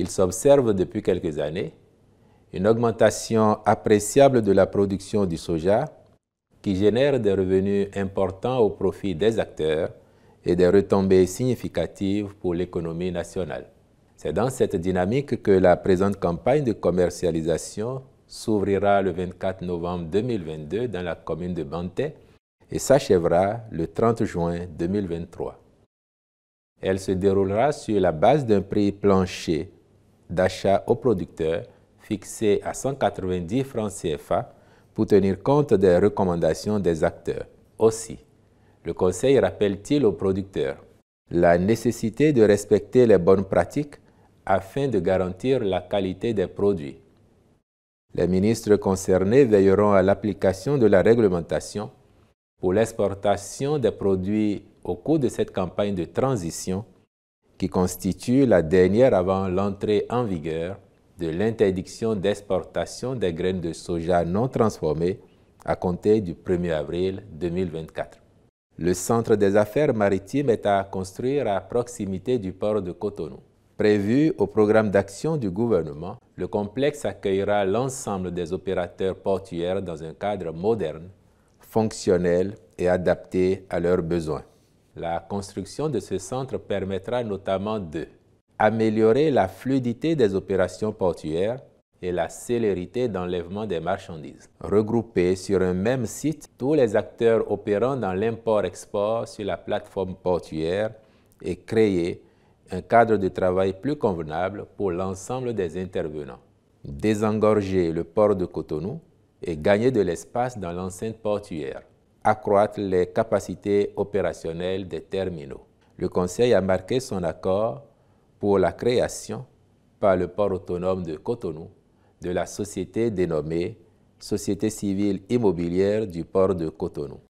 il s'observe depuis quelques années une augmentation appréciable de la production du soja qui génère des revenus importants au profit des acteurs et des retombées significatives pour l'économie nationale. C'est dans cette dynamique que la présente campagne de commercialisation s'ouvrira le 24 novembre 2022 dans la commune de Banté et s'achèvera le 30 juin 2023. Elle se déroulera sur la base d'un prix plancher d'achat aux producteurs fixé à 190 francs CFA pour tenir compte des recommandations des acteurs. Aussi, le Conseil rappelle-t-il aux producteurs la nécessité de respecter les bonnes pratiques afin de garantir la qualité des produits. Les ministres concernés veilleront à l'application de la réglementation pour l'exportation des produits au cours de cette campagne de transition qui constitue la dernière avant l'entrée en vigueur de l'interdiction d'exportation des graines de soja non transformées à compter du 1er avril 2024. Le centre des affaires maritimes est à construire à proximité du port de Cotonou. Prévu au programme d'action du gouvernement, le complexe accueillera l'ensemble des opérateurs portuaires dans un cadre moderne, fonctionnel et adapté à leurs besoins. La construction de ce centre permettra notamment de améliorer la fluidité des opérations portuaires et la célérité d'enlèvement des marchandises. Regrouper sur un même site tous les acteurs opérant dans l'import-export sur la plateforme portuaire et créer un cadre de travail plus convenable pour l'ensemble des intervenants. Désengorger le port de Cotonou et gagner de l'espace dans l'enceinte portuaire accroître les capacités opérationnelles des terminaux. Le Conseil a marqué son accord pour la création par le port autonome de Cotonou de la société dénommée Société civile immobilière du port de Cotonou.